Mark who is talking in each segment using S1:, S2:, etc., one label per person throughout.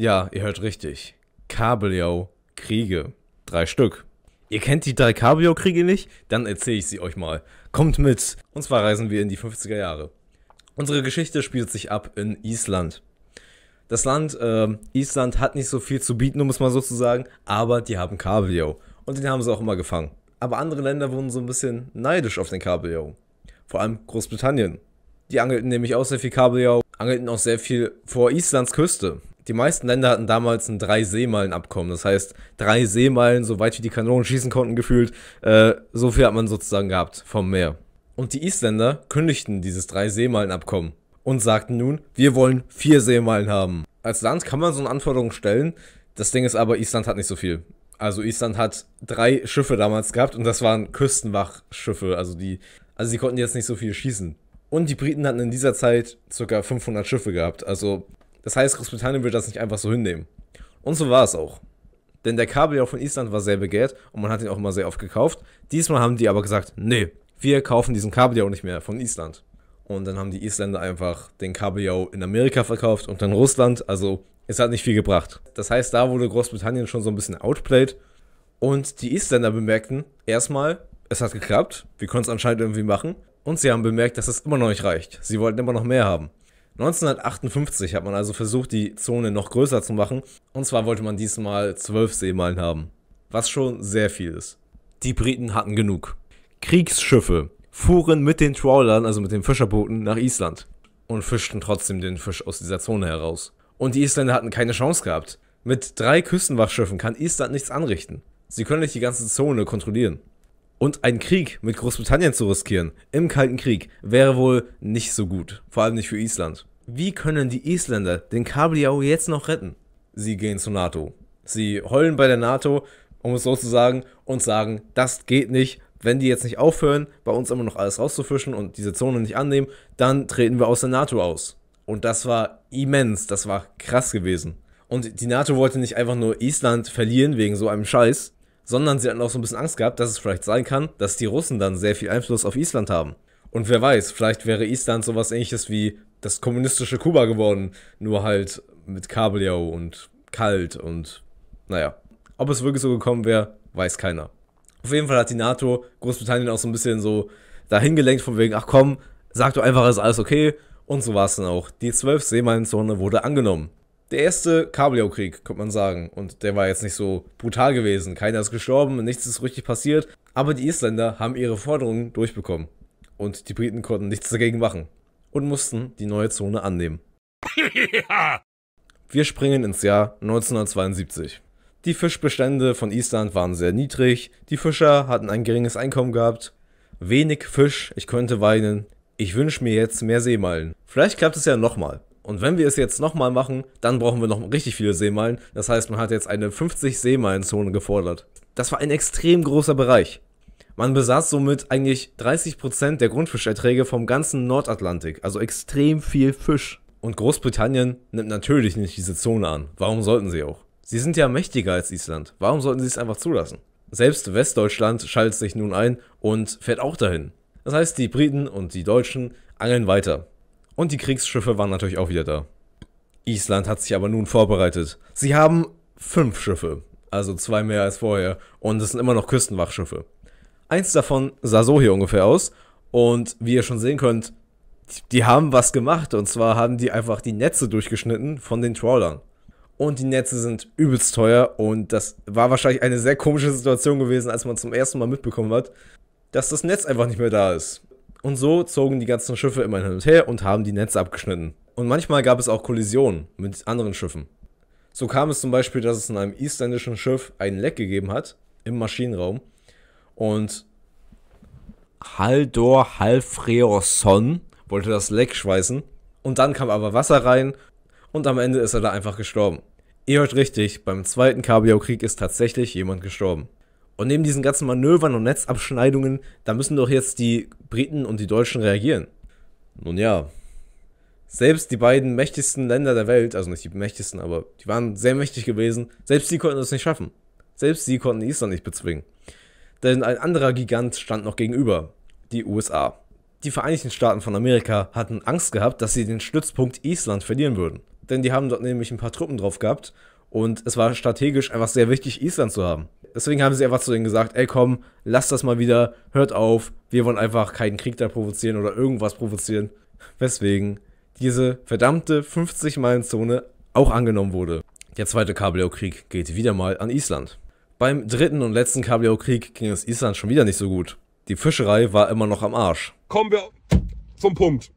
S1: Ja, ihr hört richtig. Kabeljau-Kriege. Drei Stück. Ihr kennt die drei Kabeljau-Kriege nicht? Dann erzähle ich sie euch mal. Kommt mit! Und zwar reisen wir in die 50er Jahre. Unsere Geschichte spielt sich ab in Island. Das Land, äh, Island hat nicht so viel zu bieten, um es mal so zu sagen, aber die haben Kabeljau. Und den haben sie auch immer gefangen. Aber andere Länder wurden so ein bisschen neidisch auf den Kabeljau. Vor allem Großbritannien. Die angelten nämlich auch sehr viel Kabeljau, angelten auch sehr viel vor Islands Küste die meisten Länder hatten damals ein Drei-Seemeilen-Abkommen. Das heißt, drei Seemeilen, so weit wie die Kanonen schießen konnten, gefühlt, äh, so viel hat man sozusagen gehabt vom Meer. Und die Isländer kündigten dieses Drei-Seemeilen-Abkommen und sagten nun, wir wollen vier Seemeilen haben. Als Land kann man so eine Anforderung stellen. Das Ding ist aber, Island hat nicht so viel. Also Island hat drei Schiffe damals gehabt und das waren Küstenwachschiffe. Also die, also sie konnten jetzt nicht so viel schießen. Und die Briten hatten in dieser Zeit ca. 500 Schiffe gehabt. Also das heißt, Großbritannien würde das nicht einfach so hinnehmen. Und so war es auch. Denn der Kabeljau von Island war sehr begehrt und man hat ihn auch immer sehr oft gekauft. Diesmal haben die aber gesagt, nee, wir kaufen diesen Kabeljau nicht mehr von Island. Und dann haben die Isländer einfach den Kabeljau in Amerika verkauft und dann Russland. Also es hat nicht viel gebracht. Das heißt, da wurde Großbritannien schon so ein bisschen outplayed. Und die Isländer bemerkten erstmal, es hat geklappt, wir konnten es anscheinend irgendwie machen. Und sie haben bemerkt, dass es immer noch nicht reicht. Sie wollten immer noch mehr haben. 1958 hat man also versucht, die Zone noch größer zu machen. Und zwar wollte man diesmal 12 Seemeilen haben. Was schon sehr viel ist. Die Briten hatten genug. Kriegsschiffe fuhren mit den Trawlern, also mit den Fischerbooten, nach Island. Und fischten trotzdem den Fisch aus dieser Zone heraus. Und die Isländer hatten keine Chance gehabt. Mit drei Küstenwachschiffen kann Island nichts anrichten. Sie können nicht die ganze Zone kontrollieren. Und einen Krieg mit Großbritannien zu riskieren, im Kalten Krieg, wäre wohl nicht so gut. Vor allem nicht für Island. Wie können die Isländer den Kabeljau jetzt noch retten? Sie gehen zur NATO. Sie heulen bei der NATO, um es so zu sagen, und sagen, das geht nicht. Wenn die jetzt nicht aufhören, bei uns immer noch alles rauszufischen und diese Zone nicht annehmen, dann treten wir aus der NATO aus. Und das war immens, das war krass gewesen. Und die NATO wollte nicht einfach nur Island verlieren wegen so einem Scheiß, sondern sie hatten auch so ein bisschen Angst gehabt, dass es vielleicht sein kann, dass die Russen dann sehr viel Einfluss auf Island haben. Und wer weiß, vielleicht wäre Island sowas ähnliches wie das kommunistische Kuba geworden, nur halt mit Kabeljau und kalt und naja. Ob es wirklich so gekommen wäre, weiß keiner. Auf jeden Fall hat die NATO Großbritannien auch so ein bisschen so dahin gelenkt von wegen, ach komm, sag doch einfach, ist alles okay. Und so war es dann auch. Die 12 Seemeilenzone wurde angenommen der erste Kabeljau-Krieg, könnte man sagen. Und der war jetzt nicht so brutal gewesen. Keiner ist gestorben, nichts ist richtig passiert. Aber die Isländer haben ihre Forderungen durchbekommen. Und die Briten konnten nichts dagegen machen. Und mussten die neue Zone annehmen. Wir springen ins Jahr 1972. Die Fischbestände von Island waren sehr niedrig, die Fischer hatten ein geringes Einkommen gehabt, wenig Fisch, ich könnte weinen, ich wünsche mir jetzt mehr Seemeilen. Vielleicht klappt es ja nochmal. Und wenn wir es jetzt nochmal machen, dann brauchen wir noch richtig viele Seemeilen. Das heißt, man hat jetzt eine 50 Seemeilenzone gefordert. Das war ein extrem großer Bereich. Man besaß somit eigentlich 30% der Grundfischerträge vom ganzen Nordatlantik, also extrem viel Fisch. Und Großbritannien nimmt natürlich nicht diese Zone an. Warum sollten sie auch? Sie sind ja mächtiger als Island. Warum sollten sie es einfach zulassen? Selbst Westdeutschland schaltet sich nun ein und fährt auch dahin. Das heißt, die Briten und die Deutschen angeln weiter. Und die Kriegsschiffe waren natürlich auch wieder da. Island hat sich aber nun vorbereitet. Sie haben fünf Schiffe, also zwei mehr als vorher, und es sind immer noch Küstenwachschiffe. Eins davon sah so hier ungefähr aus, und wie ihr schon sehen könnt, die haben was gemacht, und zwar haben die einfach die Netze durchgeschnitten von den Trawlern. Und die Netze sind übelst teuer, und das war wahrscheinlich eine sehr komische Situation gewesen, als man zum ersten Mal mitbekommen hat, dass das Netz einfach nicht mehr da ist. Und so zogen die ganzen Schiffe immer hin und her und haben die Netze abgeschnitten. Und manchmal gab es auch Kollisionen mit anderen Schiffen. So kam es zum Beispiel, dass es in einem isländischen Schiff ein Leck gegeben hat im Maschinenraum. Und Haldor Halfreorsson wollte das Leck schweißen. Und dann kam aber Wasser rein und am Ende ist er da einfach gestorben. Ihr hört richtig, beim zweiten Kabeljau-Krieg ist tatsächlich jemand gestorben. Und neben diesen ganzen Manövern und Netzabschneidungen, da müssen doch jetzt die Briten und die Deutschen reagieren. Nun ja. Selbst die beiden mächtigsten Länder der Welt, also nicht die mächtigsten, aber die waren sehr mächtig gewesen, selbst sie konnten es nicht schaffen. Selbst sie konnten Island nicht bezwingen. Denn ein anderer Gigant stand noch gegenüber, die USA. Die Vereinigten Staaten von Amerika hatten Angst gehabt, dass sie den Stützpunkt Island verlieren würden. Denn die haben dort nämlich ein paar Truppen drauf gehabt und es war strategisch einfach sehr wichtig, Island zu haben. Deswegen haben sie einfach zu ihnen gesagt, ey komm, lass das mal wieder, hört auf, wir wollen einfach keinen Krieg da provozieren oder irgendwas provozieren. Weswegen diese verdammte 50-Meilen-Zone auch angenommen wurde. Der zweite Kabeljau-Krieg geht wieder mal an Island. Beim dritten und letzten Kabeljau-Krieg ging es Island schon wieder nicht so gut. Die Fischerei war immer noch am Arsch. Kommen wir zum Punkt.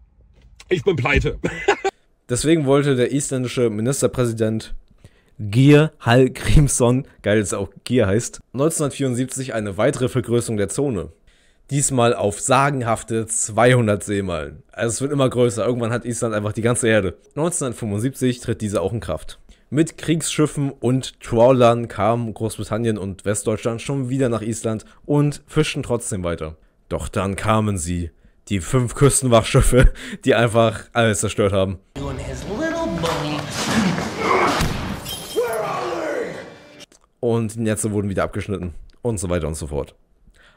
S1: Ich bin pleite. Deswegen wollte der isländische Ministerpräsident Gear Hall Grimson, geil, dass es auch Gear heißt, 1974 eine weitere Vergrößerung der Zone. Diesmal auf sagenhafte 200 Seemeilen. Also es wird immer größer, irgendwann hat Island einfach die ganze Erde. 1975 tritt diese auch in Kraft. Mit Kriegsschiffen und Trawlern kamen Großbritannien und Westdeutschland schon wieder nach Island und fischten trotzdem weiter. Doch dann kamen sie, die fünf Küstenwachschiffe, die einfach alles zerstört haben. und die Netze wurden wieder abgeschnitten und so weiter und so fort.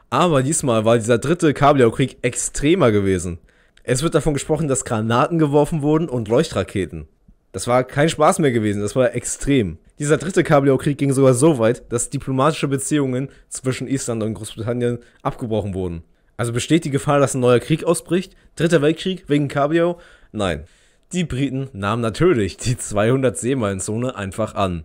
S1: Aber diesmal war dieser dritte Kabeljaukrieg extremer gewesen. Es wird davon gesprochen, dass Granaten geworfen wurden und Leuchtraketen. Das war kein Spaß mehr gewesen, das war extrem. Dieser dritte Kabeljaukrieg ging sogar so weit, dass diplomatische Beziehungen zwischen Island und Großbritannien abgebrochen wurden. Also besteht die Gefahr, dass ein neuer Krieg ausbricht? Dritter Weltkrieg wegen Kabeljau? Nein. Die Briten nahmen natürlich die 200 Seemeilenzone einfach an.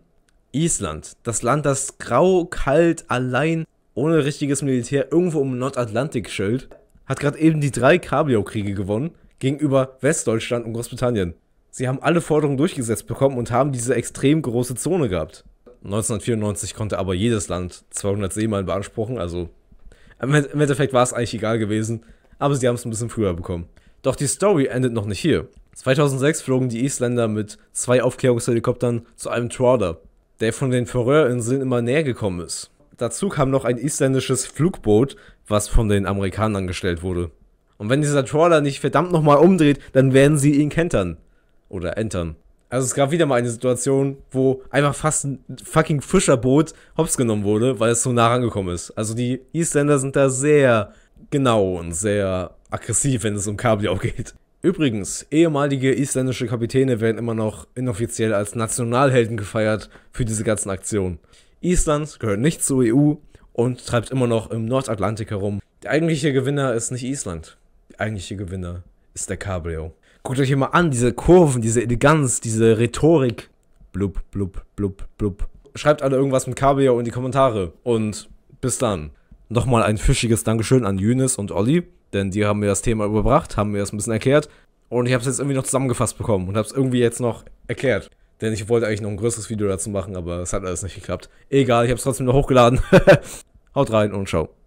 S1: Island, das Land, das grau, kalt, allein, ohne richtiges Militär irgendwo im Nordatlantik schild, hat gerade eben die drei Kabeljau-Kriege gewonnen gegenüber Westdeutschland und Großbritannien. Sie haben alle Forderungen durchgesetzt bekommen und haben diese extrem große Zone gehabt. 1994 konnte aber jedes Land 200 Seemeilen beanspruchen, also im Endeffekt war es eigentlich egal gewesen, aber sie haben es ein bisschen früher bekommen. Doch die Story endet noch nicht hier. 2006 flogen die Isländer mit zwei Aufklärungshelikoptern zu einem Trawler, der von den Färöerinseln immer näher gekommen ist. Dazu kam noch ein isländisches Flugboot, was von den Amerikanern gestellt wurde. Und wenn dieser Trawler nicht verdammt nochmal umdreht, dann werden sie ihn kentern. Oder entern. Also es gab wieder mal eine Situation, wo einfach fast ein fucking Fischerboot hops genommen wurde, weil es so nah rangekommen ist. Also die Isländer sind da sehr genau und sehr aggressiv, wenn es um Kabeljau geht. Übrigens, ehemalige isländische Kapitäne werden immer noch inoffiziell als Nationalhelden gefeiert für diese ganzen Aktionen. Island gehört nicht zur EU und treibt immer noch im Nordatlantik herum. Der eigentliche Gewinner ist nicht Island. Der eigentliche Gewinner ist der Cabrio. Guckt euch immer an, diese Kurven, diese Eleganz, diese Rhetorik. Blub, blub, blub, blub. Schreibt alle irgendwas mit Cabrio in die Kommentare. Und bis dann. Nochmal ein fischiges Dankeschön an Younes und Olli, denn die haben mir das Thema überbracht, haben mir das ein bisschen erklärt. Und ich habe es jetzt irgendwie noch zusammengefasst bekommen und habe es irgendwie jetzt noch erklärt. Denn ich wollte eigentlich noch ein größeres Video dazu machen, aber es hat alles nicht geklappt. Egal, ich habe es trotzdem noch hochgeladen. Haut rein und ciao.